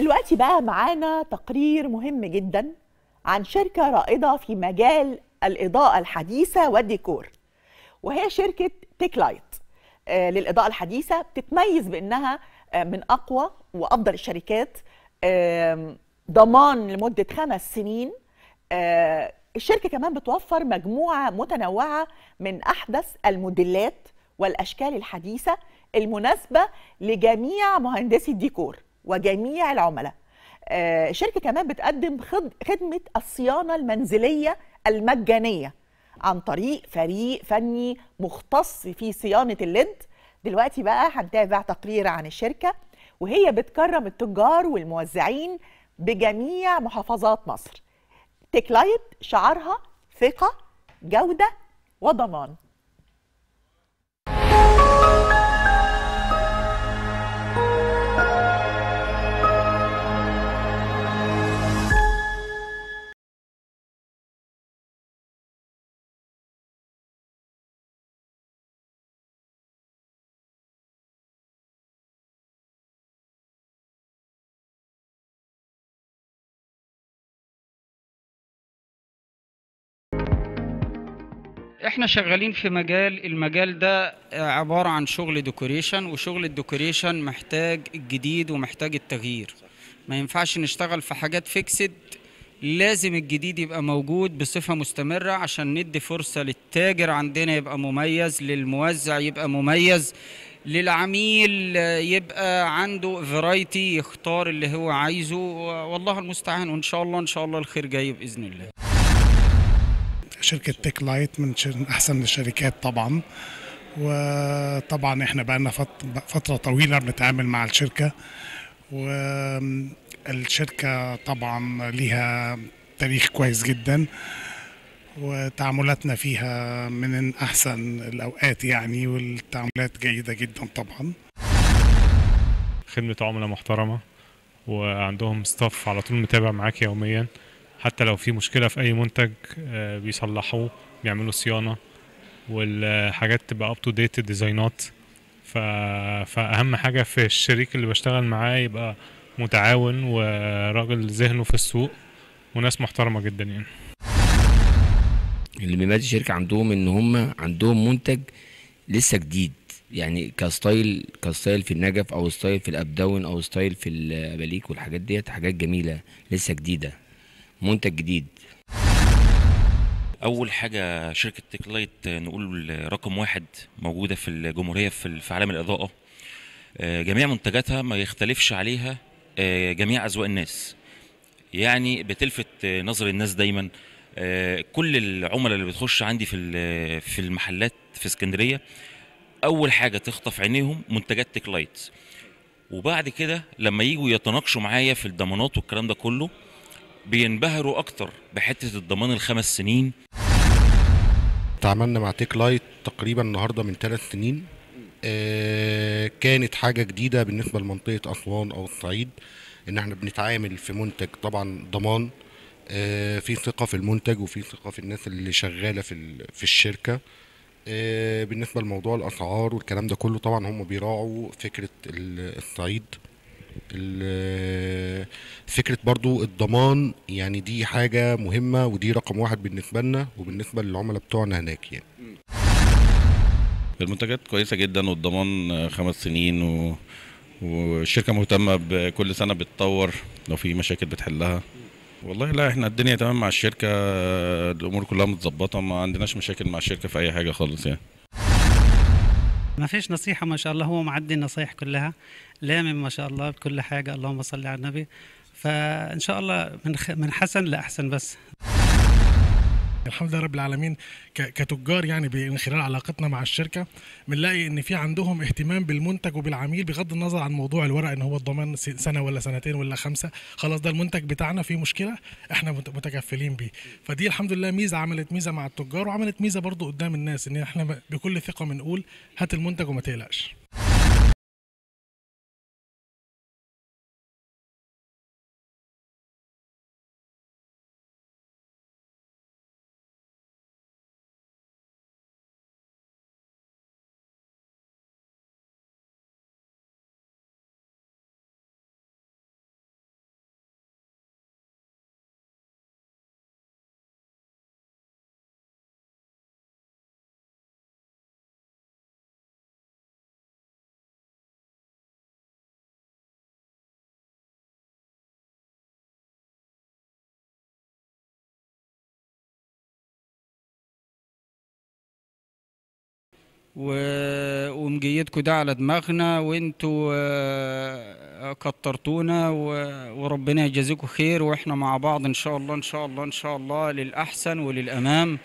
دلوقتي بقى معانا تقرير مهم جدا عن شركة رائدة في مجال الإضاءة الحديثة والديكور وهي شركة تيك لايت آه، للإضاءة الحديثة بتتميز بأنها آه، من أقوى وأفضل الشركات ضمان لمدة خمس سنين آه، الشركة كمان بتوفر مجموعة متنوعة من أحدث الموديلات والأشكال الحديثة المناسبة لجميع مهندسي الديكور وجميع العملاء آه، شركة كمان بتقدم خدمه الصيانه المنزليه المجانيه عن طريق فريق فني مختص في صيانه اللد دلوقتي بقى هنتابع تقرير عن الشركه وهي بتكرم التجار والموزعين بجميع محافظات مصر تكلايت شعارها ثقه جوده وضمان احنا شغالين في مجال المجال ده عبارة عن شغل ديكوريشن وشغل الديكوريشن محتاج الجديد ومحتاج التغيير ما ينفعش نشتغل في حاجات فيكسد لازم الجديد يبقى موجود بصفة مستمرة عشان ندي فرصة للتاجر عندنا يبقى مميز للموزع يبقى مميز للعميل يبقى عنده فرايتي يختار اللي هو عايزه والله المستعان وان شاء الله ان شاء الله الخير جاي باذن الله شركه تيك لايت من احسن الشركات طبعا وطبعا احنا بقالنا فتره طويله بنتعامل مع الشركه والشركه طبعا ليها تاريخ كويس جدا وتعاملاتنا فيها من احسن الاوقات يعني والتعاملات جيده جدا طبعا خدمه عملاء محترمه وعندهم ستاف على طول متابع معاك يوميا حتى لو في مشكله في اي منتج آه، بيصلحوه بيعملوا صيانه والحاجات تبقى اب تو ديت الديزاينات ف... فاهم حاجه في الشريك اللي بشتغل معاه يبقى متعاون وراجل ذهنه في السوق وناس محترمه جدا يعني اللي بيميز الشركه عندهم ان هم عندهم منتج لسه جديد يعني كستايل كستايل في النجف او ستايل في الاب داون او ستايل في الاباليك والحاجات ديت حاجات جميله لسه جديده منتج جديد اول حاجه شركه تيك لايت نقول رقم واحد موجوده في الجمهوريه في عالم الاضاءه آه، جميع منتجاتها ما يختلفش عليها آه، جميع اذواق الناس يعني بتلفت نظر الناس دايما آه، كل العملاء اللي بتخش عندي في في المحلات في اسكندريه اول حاجه تخطف عينيهم منتجات تيك لايت وبعد كده لما يجوا يتناقشوا معايا في الضمانات والكلام ده كله بينبهروا اكتر بحته الضمان الخمس سنين تعاملنا مع تيك لايت تقريبا النهارده من ثلاث سنين آه كانت حاجه جديده بالنسبه لمنطقه اسوان او الصعيد ان احنا بنتعامل في منتج طبعا ضمان آه في ثقه في المنتج وفي ثقه في الناس اللي شغاله في في الشركه آه بالنسبه لموضوع الاسعار والكلام ده كله طبعا هم بيراعوا فكره الصعيد فكره برضو الضمان يعني دي حاجه مهمه ودي رقم واحد بالنسبه لنا وبالنسبه للعملاء بتوعنا هناك يعني المنتجات كويسه جدا والضمان آه، خمس سنين و... والشركه مهتمه بكل سنه بتطور لو في مشاكل بتحلها والله لا احنا الدنيا تمام مع الشركه آه، الامور كلها متظبطه ما عندناش مشاكل مع الشركه في اي حاجه خالص يعني ما فيش نصيحه ما شاء الله هو معدي النصايح كلها لامم ما شاء الله بكل حاجه اللهم صل على النبي فان شاء الله من من حسن لاحسن بس الحمد لله رب العالمين كتجار يعني من خلال علاقتنا مع الشركه بنلاقي ان في عندهم اهتمام بالمنتج وبالعميل بغض النظر عن موضوع الورق ان هو الضمان سنه ولا سنتين ولا خمسه خلاص ده المنتج بتاعنا في مشكله احنا متكفلين بيه فدي الحمد لله ميزه عملت ميزه مع التجار وعملت ميزه برضو قدام الناس ان احنا بكل ثقه بنقول هات المنتج وما تقلقش ومجيدكم ده على دماغنا وانتوا آه، كترتونا وربنا يجازيكم خير واحنا مع بعض ان شاء الله ان شاء الله ان شاء الله للاحسن وللامام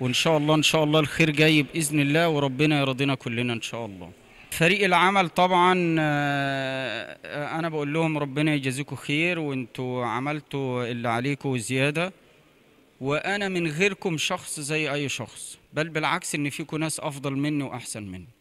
وان شاء الله ان شاء الله الخير جاي باذن الله وربنا يرضينا كلنا ان شاء الله فريق العمل طبعا آه، انا بقول لهم ربنا يجازيكم خير وانتوا عملتوا اللي عليكم وزياده وانا من غيركم شخص زي اي شخص بل بالعكس ان فيكم ناس افضل مني واحسن مني